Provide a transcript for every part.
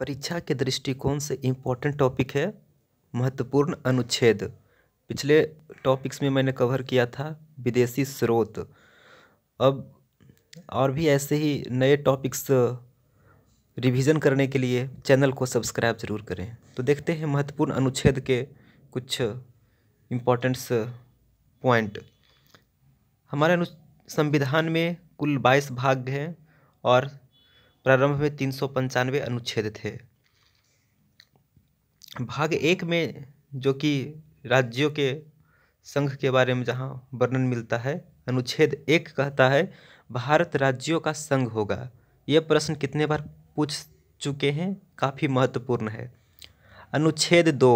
परीक्षा के दृष्टिकोण से इम्पोर्टेंट टॉपिक है महत्वपूर्ण अनुच्छेद पिछले टॉपिक्स में मैंने कवर किया था विदेशी स्रोत अब और भी ऐसे ही नए टॉपिक्स रिवीजन करने के लिए चैनल को सब्सक्राइब जरूर करें तो देखते हैं महत्वपूर्ण अनुच्छेद के कुछ इम्पोर्टेंट्स पॉइंट हमारे संविधान में कुल बाईस भाग हैं और प्रारंभ में तीन सौ पंचानवे अनुच्छेद थे भाग एक में जो कि राज्यों के संघ के बारे में जहाँ वर्णन मिलता है अनुच्छेद एक कहता है भारत राज्यों का संघ होगा यह प्रश्न कितने बार पूछ चुके हैं काफ़ी महत्वपूर्ण है अनुच्छेद दो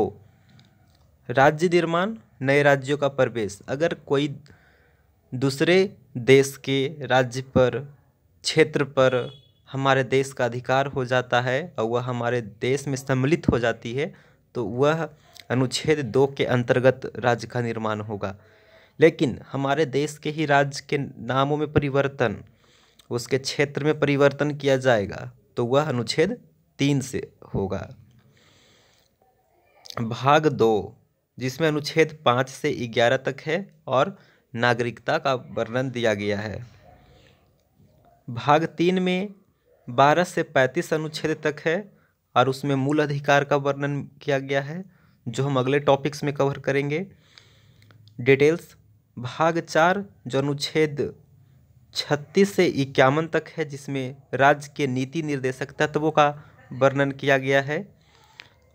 राज्य निर्माण नए राज्यों का प्रवेश अगर कोई दूसरे देश के राज्य पर क्षेत्र पर हमारे देश का अधिकार हो जाता है और वह हमारे देश में सम्मिलित हो जाती है तो वह अनुच्छेद दो के अंतर्गत राज्य का निर्माण होगा लेकिन हमारे देश के ही राज्य के नामों में परिवर्तन उसके क्षेत्र में परिवर्तन किया जाएगा तो वह अनुच्छेद तीन से होगा भाग दो जिसमें अनुच्छेद पाँच से ग्यारह तक है और नागरिकता का वर्णन दिया गया है भाग तीन में बारह से पैंतीस अनुच्छेद तक है और उसमें मूल अधिकार का वर्णन किया गया है जो हम अगले टॉपिक्स में कवर करेंगे डिटेल्स भाग चार जो अनुच्छेद छत्तीस से इक्यावन तक है जिसमें राज्य के नीति निर्देशक तत्वों का वर्णन किया गया है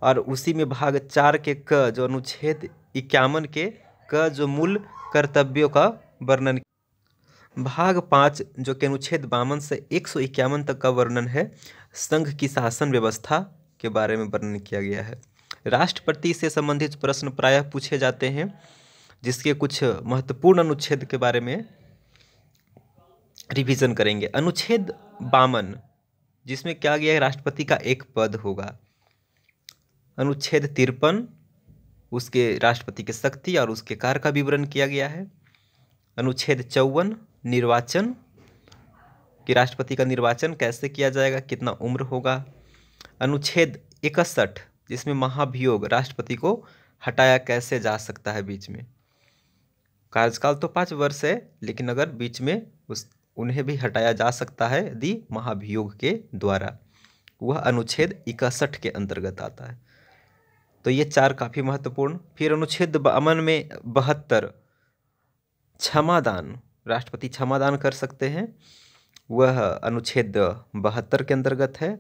और उसी में भाग चार के क जो अनुच्छेद इक्यावन के क जो मूल कर्तव्यों का वर्णन भाग पाँच जो कि अनुच्छेद बावन से एक सौ इक्यावन तक का वर्णन है संघ की शासन व्यवस्था के बारे में वर्णन किया गया है राष्ट्रपति से संबंधित प्रश्न प्रायः पूछे जाते हैं जिसके कुछ महत्वपूर्ण अनुच्छेद के बारे में रिवीजन करेंगे अनुच्छेद बावन जिसमें क्या गया है राष्ट्रपति का एक पद होगा अनुच्छेद तिरपन उसके राष्ट्रपति के शक्ति और उसके कार्य का विवरण किया गया है अनुच्छेद चौवन निर्वाचन कि राष्ट्रपति का निर्वाचन कैसे किया जाएगा कितना उम्र होगा अनुच्छेद इकसठ जिसमें महाभियोग राष्ट्रपति को हटाया कैसे जा सकता है बीच में कार्यकाल तो पाँच वर्ष है लेकिन अगर बीच में उस उन्हें भी हटाया जा सकता है यदि महाभियोग के द्वारा वह अनुच्छेद इकसठ के अंतर्गत आता है तो ये चार काफ़ी महत्वपूर्ण फिर अनुच्छेद अमन में बहत्तर क्षमादान राष्ट्रपति क्षमादान कर सकते हैं वह अनुच्छेद बहत्तर के अंतर्गत है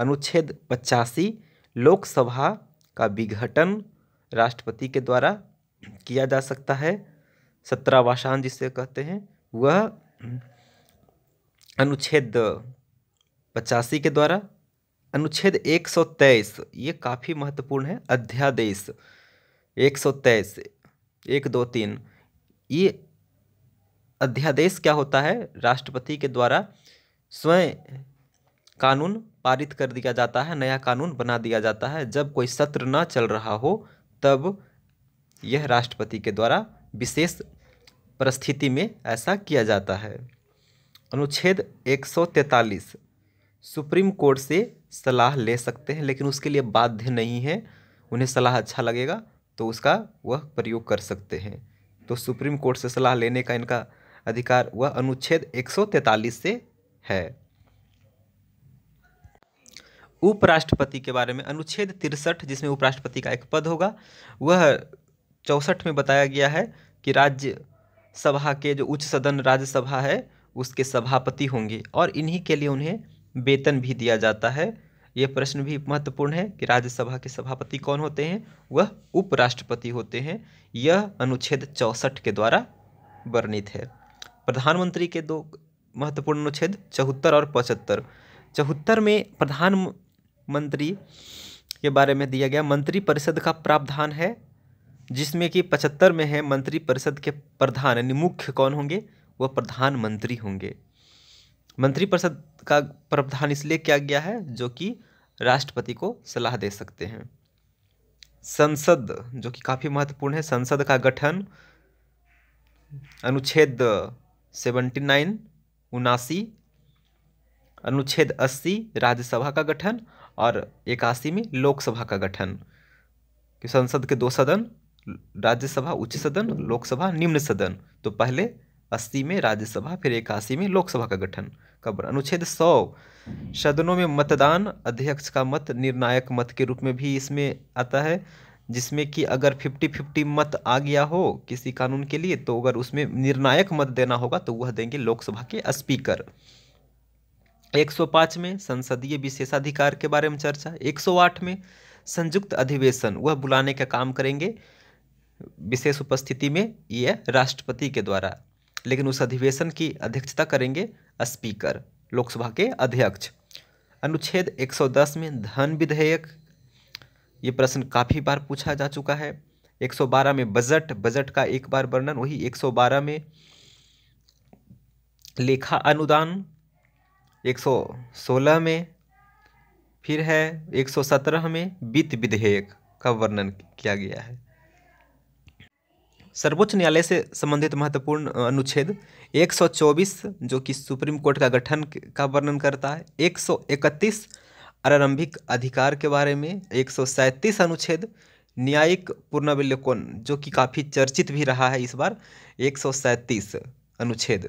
अनुच्छेद पचासी लोकसभा का विघटन राष्ट्रपति के द्वारा किया जा सकता है सत्रावासान जिसे कहते हैं वह अनुच्छेद पचासी के द्वारा अनुच्छेद 123 ये काफ़ी महत्वपूर्ण है अध्यादेश 123 एक दो तीन ये अध्यादेश क्या होता है राष्ट्रपति के द्वारा स्वयं कानून पारित कर दिया जाता है नया कानून बना दिया जाता है जब कोई सत्र न चल रहा हो तब यह राष्ट्रपति के द्वारा विशेष परिस्थिति में ऐसा किया जाता है अनुच्छेद 143 सुप्रीम कोर्ट से सलाह ले सकते हैं लेकिन उसके लिए बाध्य नहीं है उन्हें सलाह अच्छा लगेगा तो उसका वह प्रयोग कर सकते हैं तो सुप्रीम कोर्ट से सलाह लेने का इनका अधिकार वह अनुच्छेद 143 से है उपराष्ट्रपति के बारे में अनुच्छेद तिरसठ जिसमें उपराष्ट्रपति का एक पद होगा वह चौसठ में बताया गया है कि राज्य सभा के जो उच्च सदन राज्यसभा है उसके सभापति होंगे और इन्हीं के लिए उन्हें वेतन भी दिया जाता है यह प्रश्न भी महत्वपूर्ण है कि राज्यसभा के सभापति कौन होते हैं वह उपराष्ट्रपति होते हैं यह अनुच्छेद चौसठ के द्वारा वर्णित है प्रधानमंत्री के दो महत्वपूर्ण अनुच्छेद चौहत्तर और पचहत्तर चौहत्तर में प्रधानमंत्री के बारे में दिया गया मंत्री परिषद का प्रावधान है जिसमें कि पचहत्तर में है मंत्री परिषद के प्रधान यानी मुख्य कौन होंगे वह प्रधानमंत्री होंगे मंत्रिपरिषद का प्रावधान इसलिए किया गया है जो कि राष्ट्रपति को सलाह दे सकते हैं संसद जो कि काफ़ी महत्वपूर्ण है संसद का गठन अनुच्छेद सेवेंटी नाइन उनासी अनुच्छेद अस्सी राज्यसभा का गठन और इक्यासी में लोकसभा का गठन कि संसद के दो सदन राज्यसभा उच्च सदन लोकसभा निम्न सदन तो पहले अस्सी में राज्यसभा फिर इक्यासी में लोकसभा का गठन कब अनुच्छेद सौ सदनों में मतदान अध्यक्ष का मत निर्णायक मत के रूप में भी इसमें आता है जिसमें कि अगर फिफ्टी फिफ्टी मत आ गया हो किसी कानून के लिए तो अगर उसमें निर्णायक मत देना होगा तो वह देंगे लोकसभा के स्पीकर 105 में संसदीय विशेषाधिकार के बारे में चर्चा 108 में संयुक्त अधिवेशन वह बुलाने का काम करेंगे विशेष उपस्थिति में यह राष्ट्रपति के द्वारा लेकिन उस अधिवेशन की अध्यक्षता करेंगे स्पीकर लोकसभा के अध्यक्ष अनुच्छेद 110 में धन विधेयक ये प्रश्न काफ़ी बार पूछा जा चुका है 112 में बजट बजट का एक बार वर्णन वही 112 में लेखा अनुदान 116 में फिर है 117 में वित्त विधेयक का वर्णन किया गया है सर्वोच्च न्यायालय से संबंधित महत्वपूर्ण अनुच्छेद 124 जो कि सुप्रीम कोर्ट का गठन का वर्णन करता है 131 आरंभिक अधिकार के बारे में एक अनुच्छेद न्यायिक पुनर्विलोकन जो कि काफ़ी चर्चित भी रहा है इस बार एक अनुच्छेद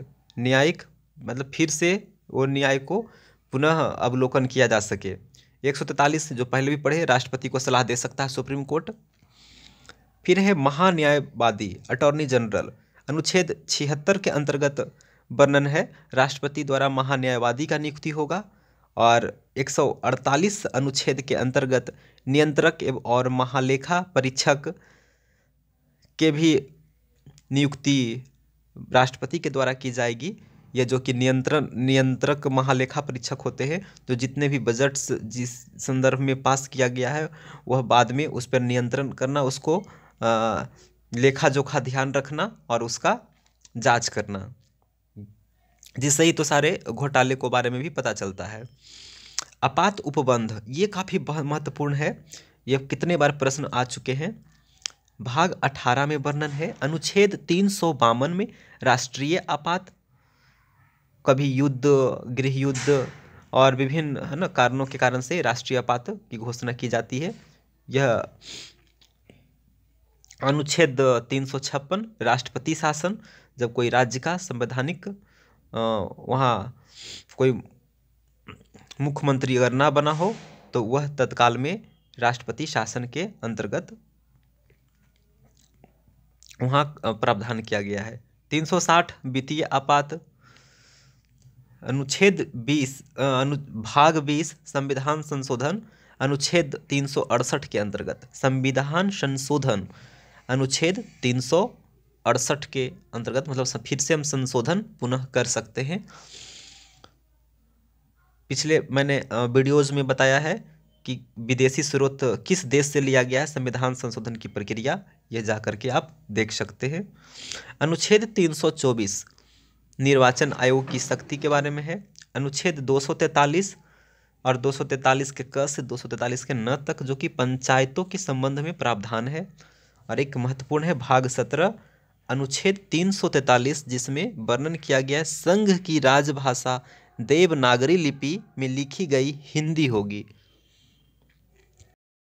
न्यायिक मतलब फिर से वो न्याय को पुनः अवलोकन किया जा सके एक जो पहले भी पढ़े राष्ट्रपति को सलाह दे सकता है सुप्रीम कोर्ट फिर है महान्यायवादी अटॉर्नी जनरल अनुच्छेद छिहत्तर के अंतर्गत वर्णन है राष्ट्रपति द्वारा महान्यायवादी का नियुक्ति होगा और 148 अनुच्छेद के अंतर्गत नियंत्रक एवं और महालेखा परीक्षक के भी नियुक्ति राष्ट्रपति के द्वारा की जाएगी या जो कि नियंत्रण नियंत्रक महालेखा परीक्षक होते हैं तो जितने भी बजट्स जिस संदर्भ में पास किया गया है वह बाद में उस पर नियंत्रण करना उसको आ, लेखा जोखा ध्यान रखना और उसका जांच करना जिससे ही तो सारे घोटाले को बारे में भी पता चलता है आपात उपबंध ये काफ़ी महत्वपूर्ण है ये कितने बार प्रश्न आ चुके हैं भाग अठारह में वर्णन है अनुच्छेद तीन सौ बावन में राष्ट्रीय आपात कभी युद्ध गृह युद्ध और विभिन्न है ना कारणों के कारण से राष्ट्रीय आपात की घोषणा की जाती है यह अनुच्छेद तीन सौ छप्पन राष्ट्रपति शासन जब कोई राज्य का संवैधानिक वहाँ कोई मुख्यमंत्री अगर ना बना हो तो वह तत्काल में राष्ट्रपति शासन के अंतर्गत वहाँ प्रावधान किया गया है 360 वित्तीय आपात अनुच्छेद 20 अनु भाग 20 संविधान संशोधन अनुच्छेद 368 के अंतर्गत संविधान संशोधन अनुच्छेद 368 अड़सठ के अंतर्गत मतलब फिर से हम संशोधन पुनः कर सकते हैं पिछले मैंने वीडियोज़ में बताया है कि विदेशी स्रोत किस देश से लिया गया है संविधान संशोधन की प्रक्रिया यह जा करके आप देख सकते हैं अनुच्छेद 324 निर्वाचन आयोग की शक्ति के बारे में है अनुच्छेद 243 और 243 के क से 243 के न तक जो कि पंचायतों के संबंध में प्रावधान है और एक महत्वपूर्ण है भाग सत्रह अनुच्छेद 343 जिसमें वर्णन किया गया संघ की राजभाषा देवनागरी लिपि में लिखी गई हिंदी होगी